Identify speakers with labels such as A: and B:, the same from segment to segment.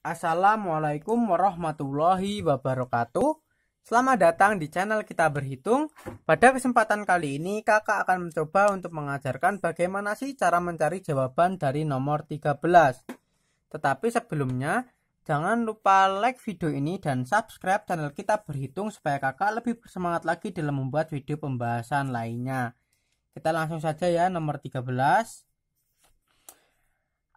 A: Assalamualaikum warahmatullahi wabarakatuh. Selamat datang di channel Kita Berhitung. Pada kesempatan kali ini, kakak akan mencoba untuk mengajarkan bagaimana sih cara mencari jawaban dari nomor 13. Tetapi sebelumnya, jangan lupa like video ini dan subscribe channel Kita Berhitung supaya kakak lebih bersemangat lagi dalam membuat video pembahasan lainnya. Kita langsung saja ya nomor 13.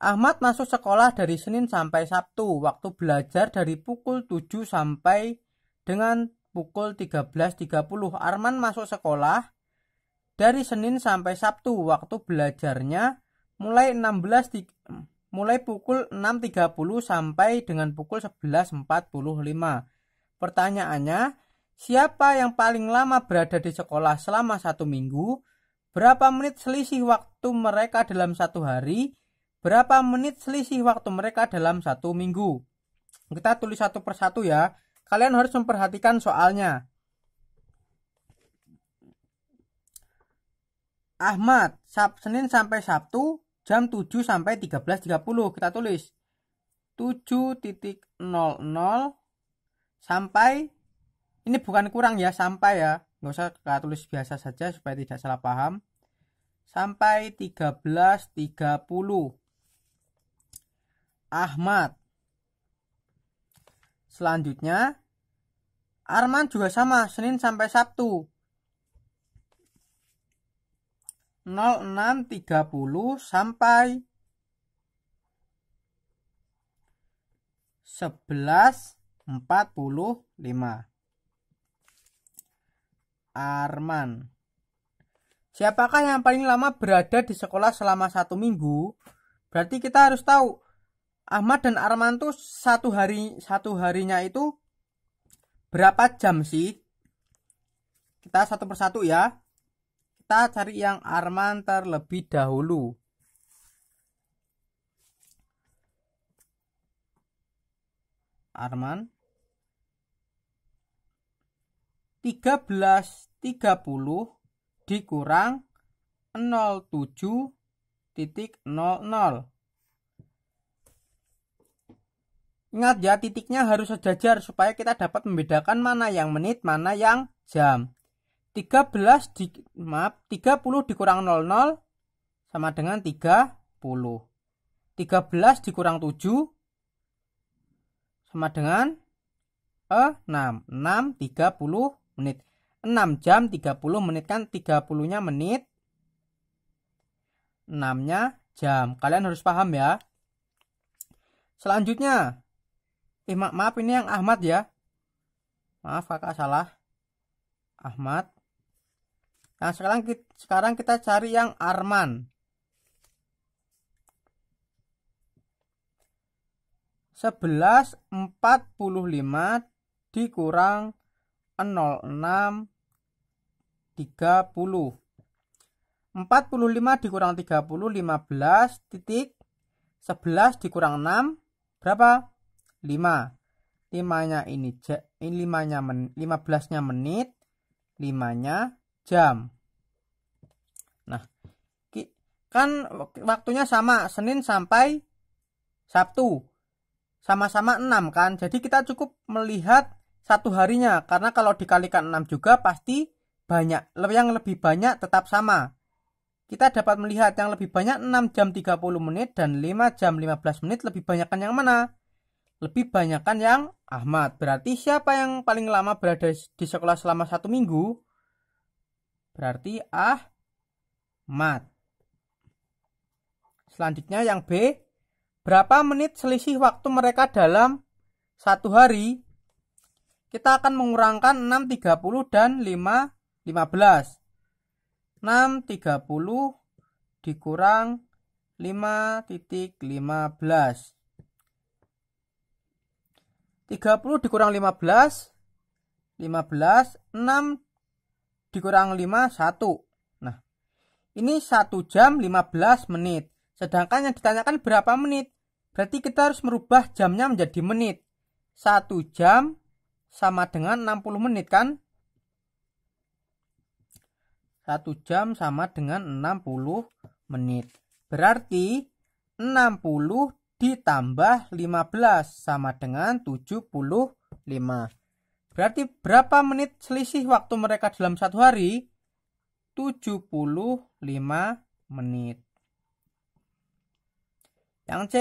A: Ahmad masuk sekolah dari Senin sampai Sabtu, waktu belajar dari pukul 7 sampai dengan pukul 13.30. Arman masuk sekolah dari Senin sampai Sabtu, waktu belajarnya mulai 16 mulai pukul 6.30 sampai dengan pukul 11.45. Pertanyaannya, siapa yang paling lama berada di sekolah selama satu minggu? Berapa menit selisih waktu mereka dalam satu hari? Berapa menit selisih waktu mereka dalam satu minggu? Kita tulis satu persatu ya. Kalian harus memperhatikan soalnya. Ahmad, Sab, Senin sampai Sabtu jam 7 sampai 13.30 kita tulis 7.00 sampai ini bukan kurang ya sampai ya nggak usah kita tulis biasa saja supaya tidak salah paham sampai Ahmad. Selanjutnya, Arman juga sama, Senin sampai Sabtu. 06.30 sampai 11.45 Arman Siapakah yang paling lama berada di sekolah selama satu minggu? Berarti kita harus tahu Ahmad dan Arman tuh satu hari satu harinya itu berapa jam sih? Kita satu persatu ya. Kita cari yang Arman terlebih dahulu. Arman 13.30 dikurang 07.00 Ingat ya, titiknya harus sejajar supaya kita dapat membedakan mana yang menit, mana yang jam. 13 di, maaf, 30 dikurang 00 sama dengan 30. 13 dikurang 7 sama dengan eh, 6. 6 30 menit. 6 jam 30 menit kan 30-nya menit. 6-nya jam. Kalian harus paham ya. Selanjutnya, eh ma maaf ini yang Ahmad ya maaf kakak salah Ahmad nah sekarang kita, sekarang kita cari yang Arman sebelas empat puluh lima dikurang nol enam tiga puluh 45 dikurang 30 15 titik 11 dikurang 6 berapa 5. 5-nya ini ini 5-nya men, 15-nya menit, 5-nya jam. Nah, kan waktunya sama Senin sampai Sabtu. Sama-sama 6 kan. Jadi kita cukup melihat satu harinya karena kalau dikalikan 6 juga pasti banyak. Yang lebih banyak tetap sama. Kita dapat melihat yang lebih banyak 6 jam 30 menit dan 5 jam 15 menit lebih banyak kan yang mana? lebih banyakkan yang Ahmad. Berarti siapa yang paling lama berada di sekolah selama satu minggu? Berarti Ahmad. Selanjutnya yang B. Berapa menit selisih waktu mereka dalam satu hari? Kita akan mengurangkan 6.30 dan 5.15. 6.30 dikurang 5.15 30 dikurang 15 15 6 dikurang 5 1 nah ini 1 jam 15 menit sedangkan yang ditanyakan berapa menit berarti kita harus merubah jamnya menjadi menit 1 jam sama dengan 60 menit kan 1 jam sama dengan 60 menit berarti 60 ditambah 15 sama dengan 75. Berarti berapa menit selisih waktu mereka dalam satu hari? 75 menit. Yang C,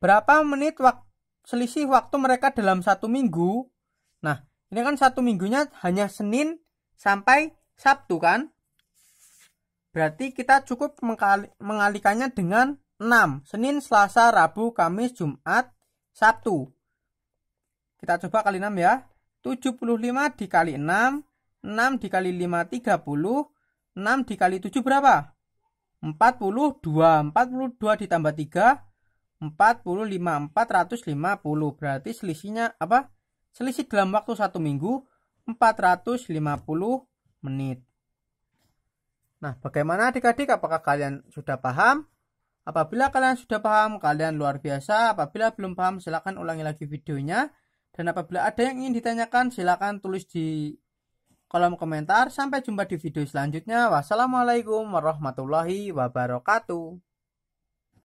A: berapa menit wak selisih waktu mereka dalam satu minggu? Nah, ini kan satu minggunya hanya Senin sampai Sabtu kan? Berarti kita cukup mengalikannya dengan 6. Senin, Selasa, Rabu, Kamis, Jumat, Sabtu. Kita coba kali 6 ya. 75 dikali 6, 6 dikali 5 30, 6 dikali 7 berapa? 42. 42 ditambah 3 45 450. Berarti selisihnya apa? Selisih dalam waktu 1 minggu 450 menit. Nah, bagaimana adik-adik? Apakah kalian sudah paham? Apabila kalian sudah paham, kalian luar biasa. Apabila belum paham, silakan ulangi lagi videonya. Dan apabila ada yang ingin ditanyakan, silakan tulis di kolom komentar. Sampai jumpa di video selanjutnya. Wassalamualaikum warahmatullahi wabarakatuh.